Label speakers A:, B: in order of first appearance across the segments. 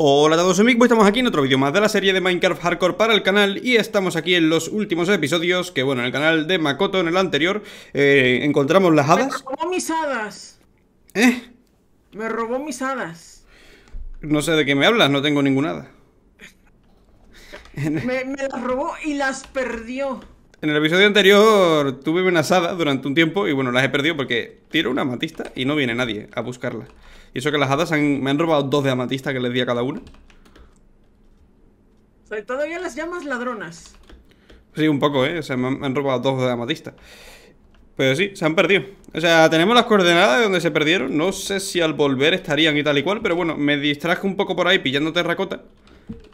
A: Hola a todos, amigos, estamos aquí en otro vídeo más de la serie de Minecraft Hardcore para el canal y estamos aquí en los últimos episodios que, bueno, en el canal de Makoto, en el anterior, eh, encontramos las hadas.
B: Me robó mis hadas. ¿Eh? Me robó mis hadas.
A: No sé de qué me hablas, no tengo ninguna hada.
B: me, las robó y las perdió.
A: En el episodio anterior tuve unas durante un tiempo y bueno, las he perdido porque tiro una matista y no viene nadie a buscarla y eso que las hadas me han robado dos de amatista que les di a cada una.
B: todavía las llamas ladronas.
A: Sí, un poco, ¿eh? O sea, me han, robado dos de amatista. Pero sí, se han perdido. O sea, tenemos las coordenadas de donde se perdieron. No sé si al volver estarían y tal y cual, pero bueno, me distraje un poco por ahí pillando terracota.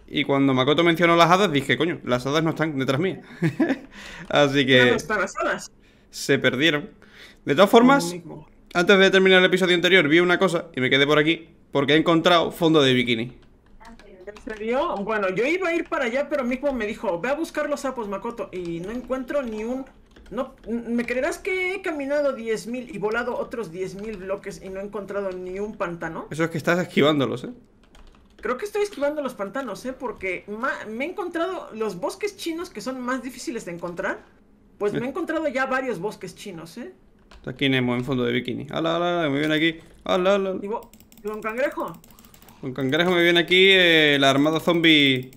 A: Y cuando Makoto mencionó las hadas, dije, coño, las hadas no están detrás mía. Así que... ¿Dónde están las hadas? Se perdieron. De todas formas, antes de terminar el episodio anterior vi una cosa y me quedé por aquí porque he encontrado fondo de bikini.
B: ¿En serio? Bueno, yo iba a ir para allá, pero mi hijo me dijo, ve a buscar los sapos, Makoto. Y no encuentro ni un... No, ¿Me creerás que he caminado 10.000 y volado otros 10.000 bloques y no he encontrado ni un pantano?
A: Eso es que estás esquivándolos, ¿eh?
B: Creo que estoy esquivando los pantanos, ¿eh? Porque me he encontrado los bosques chinos que son más difíciles de encontrar. Pues me he eh. encontrado ya varios bosques chinos, ¿eh?
A: aquí Nemo, en fondo de bikini. ¡Hala, hala, Me viene aquí. ¡Hala, hala ¿Y, vos,
B: con cangrejo?
A: Con cangrejo me viene aquí el eh, la armada zombie.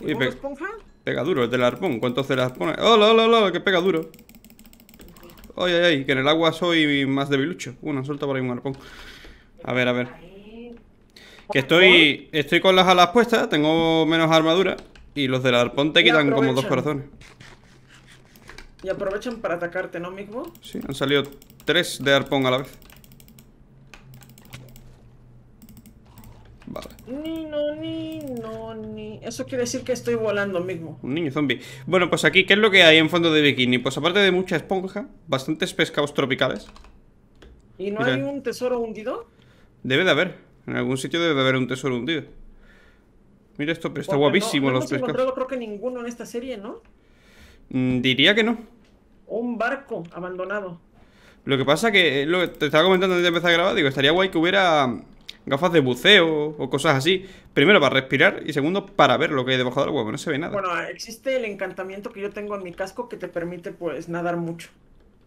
A: ¿Y esponja? Pega duro, el del arpón. ¿Cuántos de las pone? ¡Hola, hola, hola! Que pega duro. ¡Ay, ay, ay! Que en el agua soy más debilucho. Uno, suelta por ahí un arpón. A ver, a ver. Que estoy, estoy con las alas puestas, tengo menos armadura. Y los del arpón te quitan como dos corazones.
B: Y aprovechan para atacarte, ¿no, mismo
A: Sí, han salido tres de arpón a la vez.
B: Vale. Ni no, ni no, ni. Eso quiere decir que estoy volando mismo.
A: Un niño zombie. Bueno, pues aquí, ¿qué es lo que hay en fondo de bikini? Pues aparte de mucha esponja, bastantes pescados tropicales.
B: ¿Y no hay un tesoro hundido?
A: Debe de haber. En algún sitio debe de haber un tesoro hundido. Mira esto, pero está guapísimo los pescados.
B: creo que ninguno en esta serie, ¿no?
A: Mm, diría que no
B: un barco abandonado.
A: Lo que pasa que, lo que te estaba comentando antes de empezar a grabar, digo, estaría guay que hubiera gafas de buceo o cosas así. Primero para respirar y segundo para ver lo que hay debajo del huevo, no se ve nada. Bueno,
B: existe el encantamiento que yo tengo en mi casco que te permite pues nadar mucho.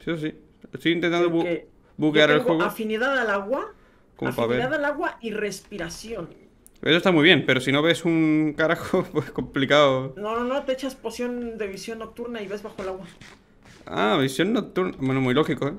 B: Sí, sí. Estoy intentando
A: buquear el juego.
B: Afinidad al agua, afinidad al agua y respiración.
A: Eso está muy bien, pero si no ves un carajo, pues complicado.
B: No, no, no, te echas poción de visión nocturna y ves bajo el agua.
A: Ah, visión nocturna. Bueno, muy lógico, ¿eh?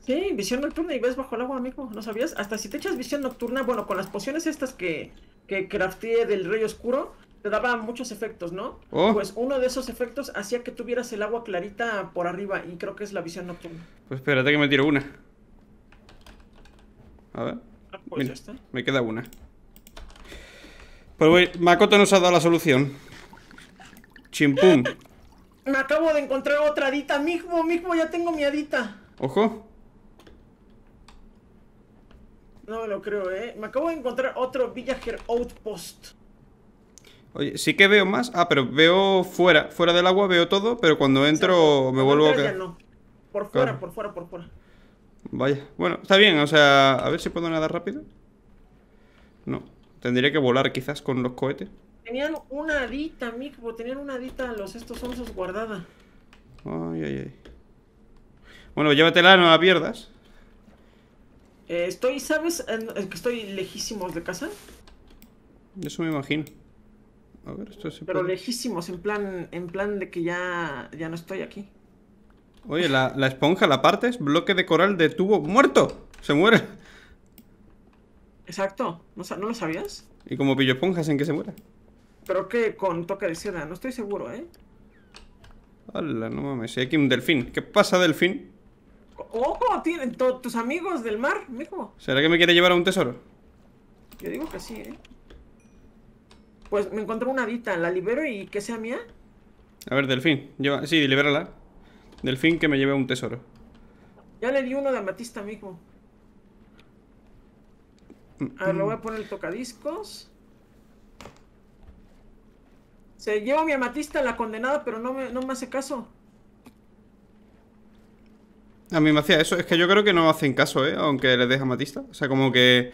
B: Sí, visión nocturna y ves bajo el agua, amigo. ¿No sabías? Hasta si te echas visión nocturna, bueno, con las pociones estas que, que crafteé del Rey Oscuro, te daba muchos efectos, ¿no? Oh. Pues uno de esos efectos hacía que tuvieras el agua clarita por arriba y creo que es la visión nocturna.
A: Pues espérate que me tiro una. A ver. Ah, pues Me queda una. Pues voy, Makoto nos ha dado la solución. Chimpum.
B: Me acabo de encontrar otra adita. Mismo, mismo, ya tengo mi adita. Ojo. No me lo creo, eh. Me acabo de encontrar otro Villager Outpost.
A: Oye, sí que veo más. Ah, pero veo fuera. Fuera del agua veo todo, pero cuando entro me vuelvo a
B: Por fuera, por fuera, por fuera.
A: Vaya. Bueno, está bien. O sea, a ver si puedo nadar rápido. No. Tendría que volar quizás con los cohetes.
B: Tenían una adita, porque tenían una adita los estos onzos guardada.
A: Ay, ay, ay. Bueno, llévatela, no la pierdas.
B: Eh, estoy, ¿sabes? Eh, que estoy lejísimos de casa.
A: Eso me imagino. A ver, esto Pero
B: lejísimos, en plan, en plan de que ya, ya no estoy aquí.
A: Oye, la, la esponja, la partes, bloque de coral de tubo muerto. Se muere.
B: Exacto. ¿No, ¿No, lo sabías?
A: ¿Y como pillo esponjas en que se muere?
B: ¿Pero que con toque de seda, no estoy seguro,
A: ¿eh? Hola, no mames, Hay aquí un delfín. ¿Qué pasa, delfín?
B: ¡Ojo! Tienen tus amigos del mar, mijo.
A: ¿Será que me quiere llevar a un tesoro?
B: Yo digo que sí, ¿eh? Pues me encontré una Dita, la libero y que sea mía.
A: A ver, delfín, lleva... Sí, libérala. Delfín que me lleve a un tesoro.
B: Ya le di uno de amatista, mijo. A ver, lo voy a poner el tocadiscos. Se lleva mi amatista la condenada, pero no me, hace caso.
A: A mí me hacía eso. Es que yo creo que no hacen caso, ¿eh? Aunque le deja amatista. O sea, como que...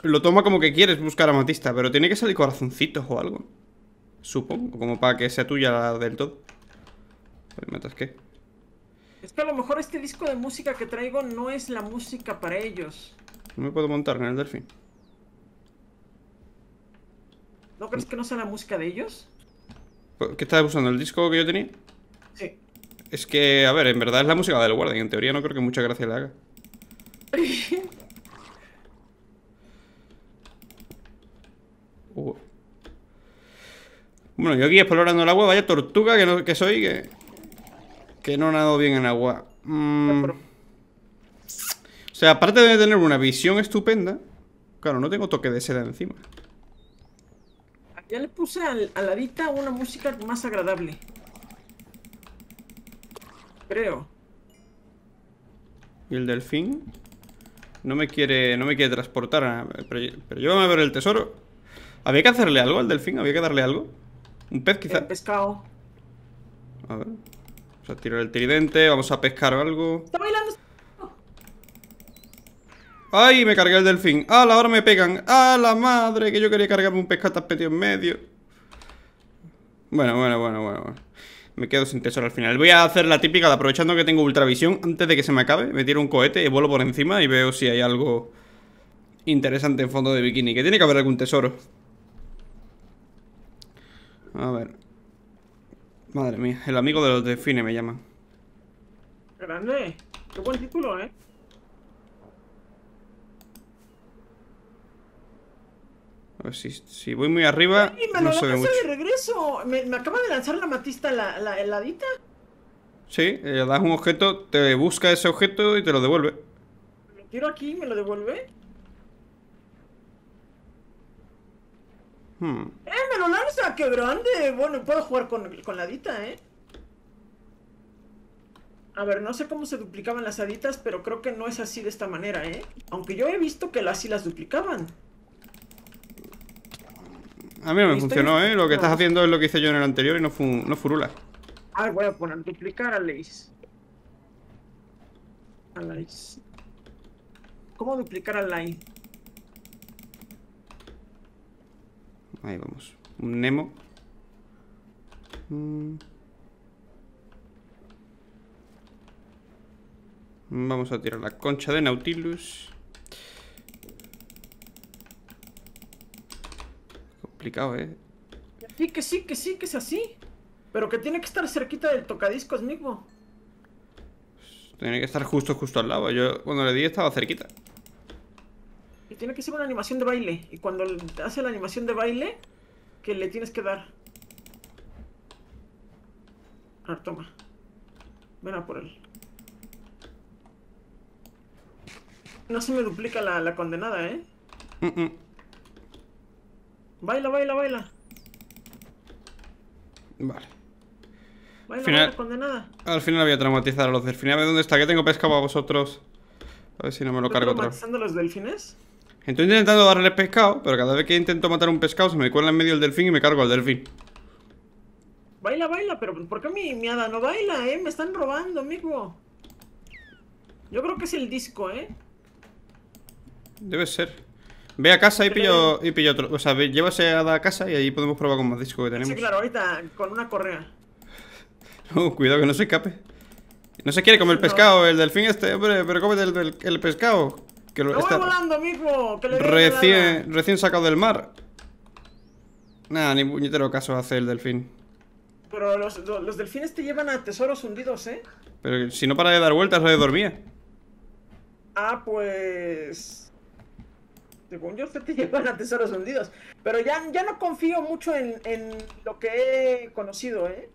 A: Lo toma como que quieres buscar amatista, pero tiene que salir corazoncitos o algo. Supongo, como para que sea tuya la del todo. Pues me
B: Es que a lo mejor este disco de música que traigo no es la música para ellos.
A: No me puedo montar en el delfín.
B: ¿No crees que no sea la música de ellos?
A: ¿Qué estás usando? ¿El disco que yo tenía? Sí. Es que, a ver, en verdad es la música del Y En teoría no creo que mucha gracia le haga. Uh. Bueno, yo aquí explorando el agua. Vaya tortuga que, no, que soy, que, que no nado bien en agua. Mm. O sea, aparte de tener una visión estupenda, claro, no tengo toque de seda encima.
B: Ya le puse a la dita una música más agradable. Creo.
A: ¿Y el delfín? No me quiere, no me quiere transportar. ¿eh? Pero, yo llévame a ver el tesoro. ¿Había que hacerle algo al delfín? ¿Había que darle algo? ¿Un pez quizá? El pescado. A ver. Vamos a tirar el tridente, vamos a pescar algo. ¡Ay! Me cargué el delfín. Ah, la hora me pegan! ¡A la madre! Que yo quería cargarme un pescata pedido en medio. Bueno, bueno, bueno, bueno, bueno. Me quedo sin tesoro al final. Voy a hacer la típica de aprovechando que tengo ultravisión antes de que se me acabe. Me tiro un cohete y vuelo por encima y veo si hay algo interesante en fondo de bikini. Que tiene que haber algún tesoro. A ver. Madre mía, el amigo de los delfines me llama.
B: Grande. Qué buen título, ¿eh?
A: si, voy muy arriba. me no se de
B: regreso? ¿Me, acaba de lanzar la matista la, la heladita?
A: Sí, le eh, das un objeto, te busca ese objeto y te lo devuelve.
B: ¿Lo tiro aquí y me lo devuelve? Hmm. ¡Eh, me lo lanza! ¡Qué grande! Bueno, puedo jugar con, con la dita, ¿eh? A ver, no sé cómo se duplicaban las haditas, pero creo que no es así de esta manera, ¿eh? Aunque yo he visto que así las duplicaban.
A: A mí no me funcionó, ¿eh? Lo que estás haciendo es lo que hice yo en el anterior y no, furula.
B: Ah, voy a poner duplicar A lace. ¿Cómo duplicar a Line?
A: Ahí vamos. Un Nemo. Mm. Vamos a tirar la concha de Nautilus. complicado, ¿eh?
B: Sí, que sí, que sí, que es así. Pero que tiene que estar cerquita del tocadiscos mismo.
A: Tiene que estar justo, justo al lado. Yo cuando le di estaba cerquita.
B: Y tiene que ser una animación de baile. Y cuando hace la animación de baile, que le tienes que dar. A ver, toma. Ven a por él. No se me duplica la, condenada, ¿eh? Mm, mm. Baila, baila, baila. Vale. Baila, final,
A: Al final voy a traumatizar a los delfines. dónde está, que tengo pescado para vosotros. A ver si no me lo cargo otra vez.
B: los delfines?
A: Estoy intentando darle pescado, pero cada vez que intento matar un pescado se me cuela en medio el delfín y me cargo al delfín.
B: Baila, baila, pero ¿por qué mi, mi hada no baila, eh? Me están robando, amigo. Yo creo que es el disco, eh.
A: Debe ser. Ve a casa y pillo, y pillo otro. O sea, llévase a la casa y ahí podemos probar con más disco que tenemos. Sí, claro,
B: ahorita con una correa.
A: No, uh, cuidado que no se escape. No se quiere comer el pescado, el delfín este, hombre, pero cómete el, pescado. Que lo, volando,
B: mismo! recién,
A: recién sacado del mar. Nada, ni puñetero caso hace el delfín.
B: Pero los, delfines te llevan a tesoros hundidos, ¿eh?
A: Pero si no para de dar vueltas, lo de dormir.
B: Ah, pues según yo, usted te llevan a tesoros hundidos. Pero ya, ya no confío mucho en, lo que he conocido, ¿eh?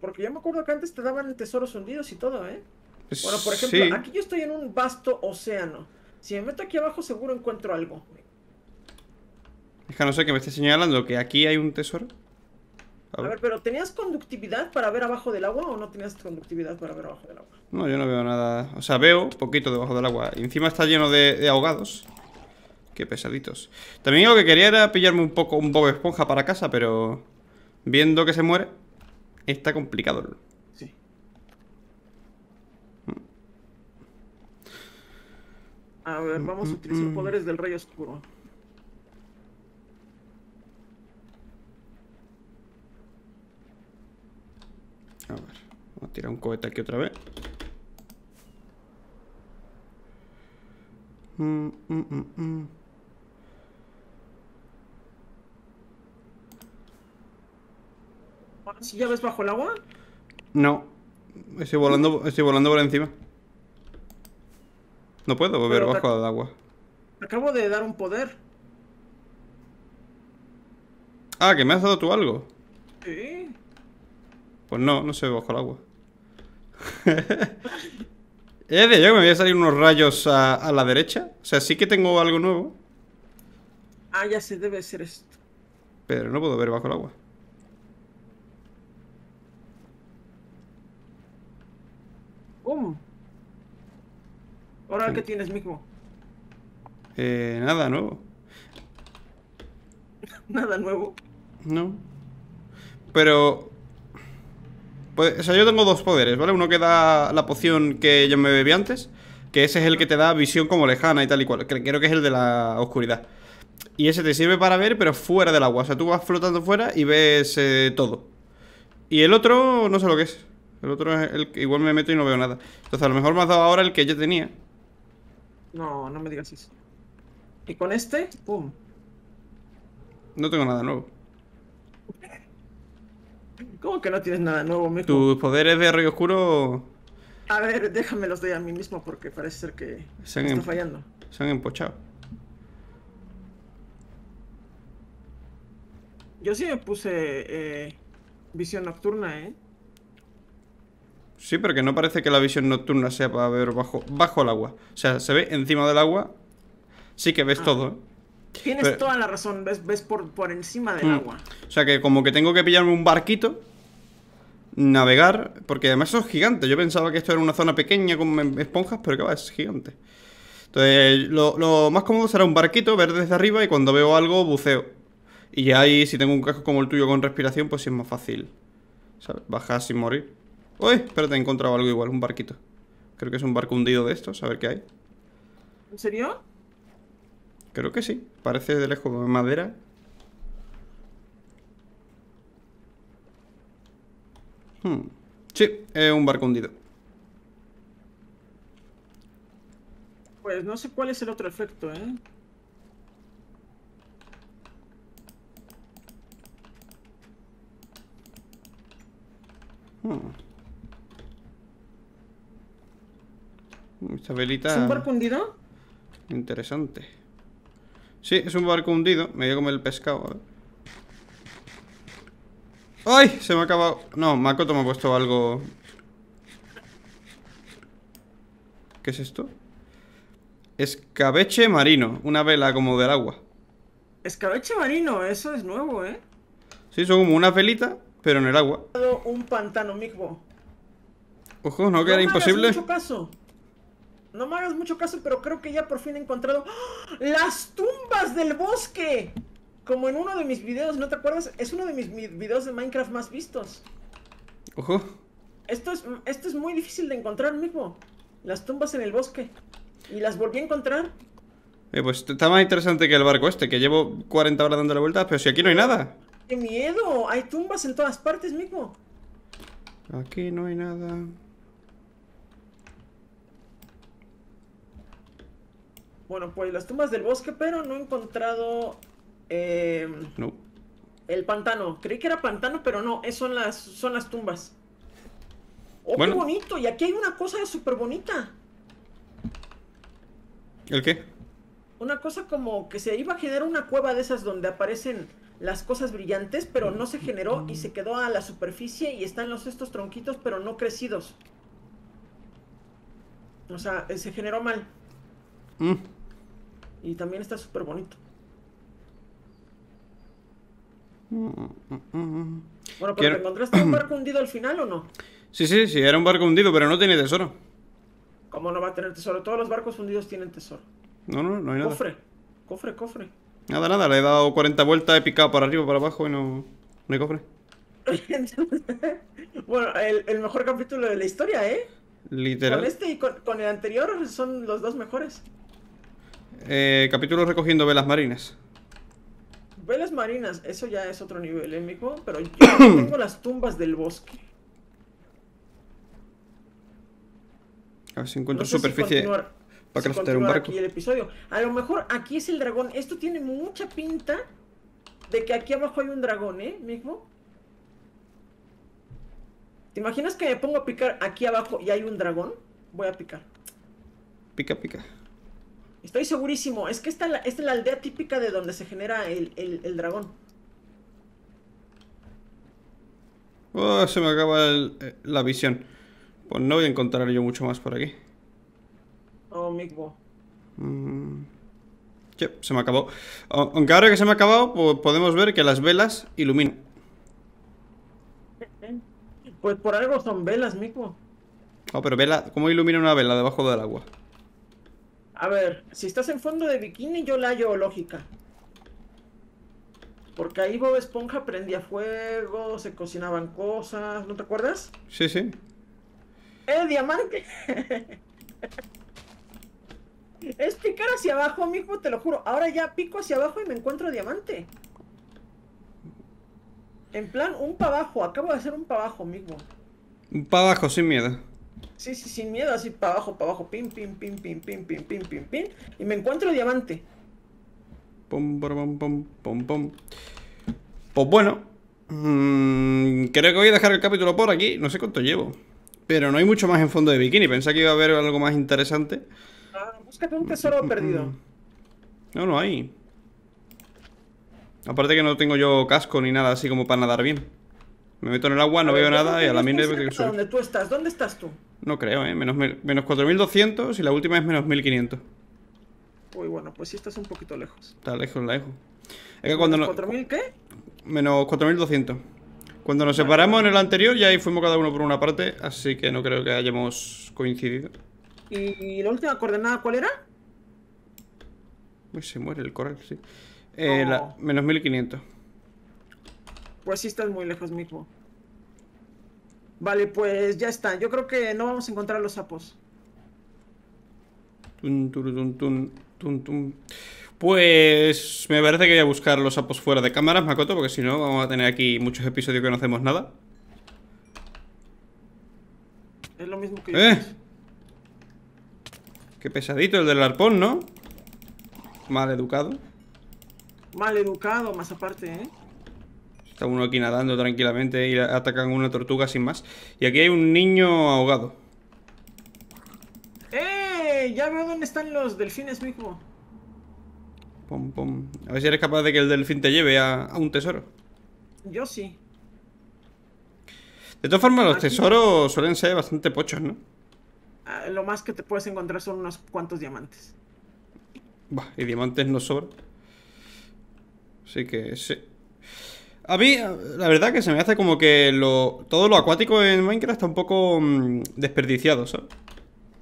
B: Porque yo me acuerdo que antes te daban tesoros hundidos y todo, ¿eh? Pues bueno, por ejemplo, aquí yo estoy en un vasto océano. Si me meto aquí abajo, seguro encuentro algo.
A: Es que no sé que me esté señalando que aquí hay un tesoro. A ver,
B: pero ¿tenías conductividad para ver abajo del agua o no tenías conductividad para ver abajo del agua?
A: No, yo no veo nada. O sea, veo poquito debajo del agua. encima está lleno de, ahogados. Qué pesaditos. También lo que quería era pillarme un poco un Bob Esponja para casa, pero viendo que se muere, está complicado. Sí. Mm.
B: A ver, vamos a utilizar mm, mm, poderes del Rey Oscuro.
A: A ver, vamos a tirar un cohete aquí otra vez. Mm, mm, mm,
B: ¿Si ya ves bajo el agua?
A: No. Estoy volando, estoy volando por encima. No puedo volver bajo el agua.
B: Acabo de dar un poder.
A: Ah, que me has dado tú algo. Sí. Pues no, no se ve bajo el agua. de yo que me voy a salir unos rayos a, la derecha. O sea, sí que tengo algo nuevo.
B: Ah, ya se debe ser esto.
A: Pero no puedo ver bajo el agua.
B: ¿Cómo? Ahora, ¿qué tienes mismo?
A: Eh, nada nuevo.
B: ¿Nada nuevo?
A: No. Pero pues, o sea, yo tengo dos poderes, ¿vale? Uno que da la poción que yo me bebí antes, que ese es el que te da visión como lejana y tal y cual. Creo que es el de la oscuridad. Y ese te sirve para ver, pero fuera del agua. O sea, tú vas flotando fuera y ves eh, todo. Y el otro, no sé lo que es. El otro es el que igual me meto y no veo nada. Entonces, a lo mejor me has dado ahora el que yo tenía.
B: No, no me digas eso. Y con este, pum.
A: No tengo nada nuevo.
B: ¿Cómo que no tienes nada nuevo, ¿Tus poderes
A: de rayo oscuro?
B: A ver, déjame los doy a mí mismo porque parece ser que se han em- fallando.
A: Se han empochado.
B: Yo sí me puse eh, visión nocturna, ¿eh?
A: Sí, pero que no parece que la visión nocturna sea para ver bajo, bajo el agua. O sea, se ve encima del agua. Sí que ves ah. todo, ¿eh? Tienes
B: toda la razón, ves, por, por encima del mm. agua.
A: O sea que como que tengo que pillarme un barquito, navegar, porque además eso es gigante. Yo pensaba que esto era una zona pequeña con em, esponjas, pero que va, es gigante. Entonces, lo, lo más cómodo será un barquito, ver desde arriba y cuando veo algo, buceo. Y ahí, si tengo un casco como el tuyo con respiración, pues sí es más fácil. Bajar sin morir. Uy, espérate, he encontrado algo igual, un barquito. Creo que es un barco hundido de estos, a ver qué hay. ¿En serio? Creo que sí. Parece de lejos de madera. Hmm. Sí, es un barco hundido.
B: Pues no sé cuál es el otro efecto, ¿eh?
A: Hmm. Esta velita... ¿Es un barco hundido? Interesante. Sí, es un barco hundido. Me voy a comer el pescado, ¡Ay! Se me ha acabado. No, Makoto me ha puesto algo. ¿Qué es esto? Escabeche marino. Una vela como del agua.
B: Escabeche marino, eso es nuevo, ¿eh?
A: Sí, son como una velita, pero en el agua.
B: Un pantano, mismo
A: Ojo, no, que era imposible.
B: caso. No me hagas mucho caso, pero creo que ya por fin he encontrado ¡Ah! las tumbas del bosque. Como en uno de mis videos, ¿no te acuerdas? Es uno de mis, videos de Minecraft más vistos. Ojo. Esto es, esto es muy difícil de encontrar mismo. Las tumbas en el bosque. Y las volví a encontrar.
A: Eh, pues está más interesante que el barco este, que llevo 40 horas dando la vuelta, pero si aquí no hay nada.
B: ¡Qué miedo! Hay tumbas en todas partes, mismo.
A: Aquí no hay nada.
B: Bueno, pues las tumbas del bosque, pero no he encontrado... Em, no. El pantano. Creí que era pantano, pero no. Es, son, las, son las tumbas.
A: ¡Oh, qué bonito!
B: Y aquí hay una cosa súper bonita. ¿El qué? Una cosa como que se iba a generar una cueva de esas donde aparecen las cosas brillantes, pero no se generó y se quedó a la superficie y están los estos tronquitos, pero no crecidos. O sea, eh, se generó mal. Mm. Y también está súper bonito.
A: Bueno, pero encontraste un barco
B: hundido al final o no?
A: Sí, sí, sí, era un barco hundido, pero no tiene tesoro.
B: ¿Cómo no va a tener tesoro? Todos los barcos hundidos tienen tesoro.
A: No, no, no hay nada. Cofre,
B: cofre, cofre.
A: Nada, nada, le he dado 40 vueltas, he picado para arriba, para abajo y no, no hay cofre.
B: bueno, el, mejor capítulo de la historia, ¿eh?
A: Literal. Con este
B: y con el anterior son los dos mejores.
A: Eh, capítulo recogiendo velas marinas.
B: Velas marinas, eso ya es otro nivel, ¿eh, Pero yo tengo las tumbas del bosque.
A: A ver si encuentro superficie para si un barco. Aquí el
B: episodio. A lo mejor aquí es el dragón. Esto tiene mucha pinta de que aquí abajo hay un dragón, ¿eh, mijo? ¿Te imaginas que me pongo a picar aquí abajo y hay un dragón? Voy a picar. Pica, pica. Estoy segurísimo. Es que esta, es la aldea típica de donde se genera el, dragón.
A: Oh, se me acaba eh, la visión. Pues no voy a encontrar yo mucho más por aquí.
B: Oh, Mikbo.
A: Mm. se me acabó. Aunque ahora que se me ha acabado, podemos ver que las velas iluminan.
B: Pues por algo son velas, Mikbo.
A: Oh, pero vela, ¿cómo ilumina una vela debajo del agua?
B: A ver, si estás en fondo de bikini, yo la hallo lógica. Porque ahí Bob Esponja prendía fuego, se cocinaban cosas, ¿no te acuerdas? Sí, sí. ¡Eh, diamante! es picar hacia abajo, amigo, te lo juro. Ahora ya pico hacia abajo y me encuentro diamante. En plan, un para abajo. Acabo de hacer un para abajo, amigo.
A: Un para abajo, sin miedo.
B: Sí, sí, sin miedo, así para abajo, para abajo, pim, pim, pim, pim, pim, pim, pim, pim, pim. Y me encuentro diamante.
A: Pum, pum, pum, pum, pum. Pues bueno, mmm, creo que voy a dejar el capítulo por aquí. No sé cuánto llevo. Pero no hay mucho más en fondo de bikini. Pensé que iba a haber algo más interesante.
B: Ah, búscate un tesoro mm, mm, mm. perdido.
A: No, no hay. Aparte que no tengo yo casco ni nada así como para nadar bien. Me meto en el agua, no veo nada y a la mina... ¿Dónde
B: tú estás? ¿Dónde estás tú?
A: No creo, ¿eh? Menos, 4.200 y la última es menos 1.500.
B: Uy, bueno, pues sí estás un poquito lejos.
A: Está lejos, lejos. Es que cuando ¿4.000 qué? Menos 4.200. Cuando nos separamos en el anterior ya ahí fuimos cada uno por una parte, así que no creo que hayamos coincidido.
B: ¿Y la última coordenada cuál era?
A: Uy, se muere el coral, sí. Eh, Menos 1.500.
B: Pues sí estás muy lejos mismo. Vale, pues ya está. Yo creo que no vamos a encontrar los sapos.
A: pues me parece que voy a buscar los sapos fuera de cámaras, Makoto, porque si no vamos a tener aquí muchos episodios que no hacemos nada.
B: Es lo mismo que... ¡Eh!
A: Qué pesadito el del arpón, ¿no? Mal educado.
B: Mal educado, más aparte, ¿eh?
A: Está uno aquí nadando tranquilamente y atacan una tortuga sin más. Y aquí hay un niño ahogado.
B: ¡Eh! Ya veo dónde están los delfines, mismo?
A: Pom, pom. A ver si eres capaz de que el delfín te lleve a, un tesoro. Yo sí. De todas formas, los tesoros suelen ser bastante pochos, ¿no?
B: Ah, lo más que te puedes encontrar son unos cuantos diamantes.
A: Bah, y diamantes no sobran. Así que sí. A mí, la verdad que se me hace como que lo, todo lo acuático en Minecraft está un poco mm, desperdiciado, ¿sabes?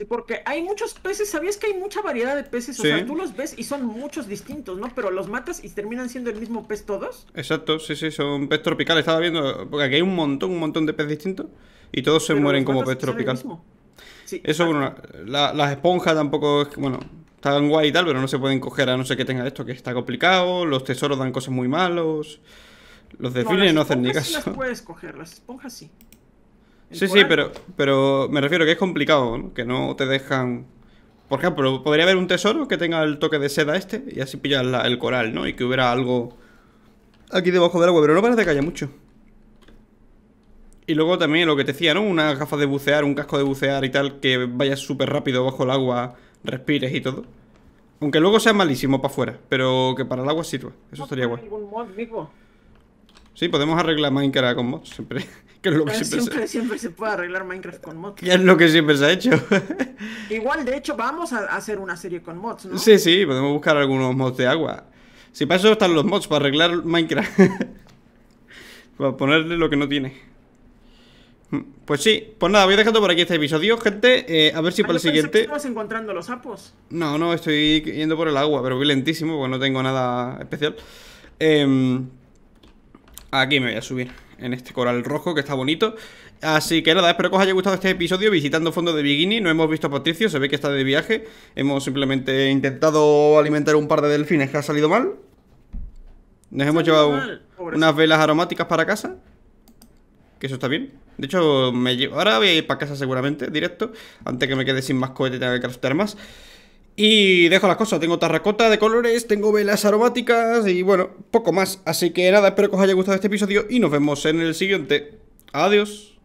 B: Porque hay muchos peces, ¿sabías que hay mucha variedad de peces? O sea, tú los ves y son muchos distintos, ¿no? Pero los matas y terminan siendo el mismo pez todos.
A: Exacto, sí, sí, son pez tropical. Estaba viendo, porque aquí hay un montón, un montón de peces distintos y todos se mueren como pez tropical. Sí, Eso, bueno, ah. las esponjas tampoco es, bueno, están guay y tal, pero no se pueden coger a no sé qué tenga esto, que está complicado, los tesoros dan cosas muy malos. Los delfines no, hacen ni caso. Sí
B: puedes coger, las esponjas sí.
A: sí, pero, pero me refiero que es complicado, Que no te dejan... Por ejemplo, podría haber un tesoro que tenga el toque de seda este y así pillas el coral, ¿no? Y que hubiera algo aquí debajo del agua, pero no parece que haya mucho. Y luego también lo que te decía, ¿no? Una gafa de bucear, un casco de bucear y tal, que vayas súper rápido bajo el agua, respires y todo. Aunque luego sea malísimo para afuera, pero que para el agua sirva. Eso estaría guay. Sí, podemos arreglar Minecraft con mods siempre. Que es lo que siempre,
B: eh, siempre, se... puede arreglar Minecraft con mods. es
A: lo que siempre se ha hecho.
B: Igual, de hecho, vamos a hacer una serie con mods, ¿no?
A: Sí, sí, podemos buscar algunos mods de agua. Si para eso están los mods, para arreglar Minecraft. para ponerle lo que no tiene. Mm, pues sí, pues nada, voy dejando por aquí este episodio, gente. Eh, a ver si ah, para el siguiente.
B: ¿Estás encontrando los sapos?
A: No, no, estoy yendo por el agua, pero voy lentísimo porque no tengo nada especial. Eh, Aquí me voy a subir en este coral rojo que está bonito Así que nada, espero que os haya gustado este episodio visitando Fondo de Bikini, no hemos visto a Patricio, se ve que está de viaje Hemos simplemente intentado alimentar un par de delfines que ha salido mal Nos hemos llevado unas velas aromáticas para casa Que eso está bien De hecho, me ahora voy a ir para casa seguramente, directo Antes que me quede sin más cohetes y tenga que craftear más y dejo las cosas, tengo tarracota de colores, tengo velas aromáticas y bueno, poco más. Así que nada, espero que os haya gustado este episodio y nos vemos en el siguiente. Adiós.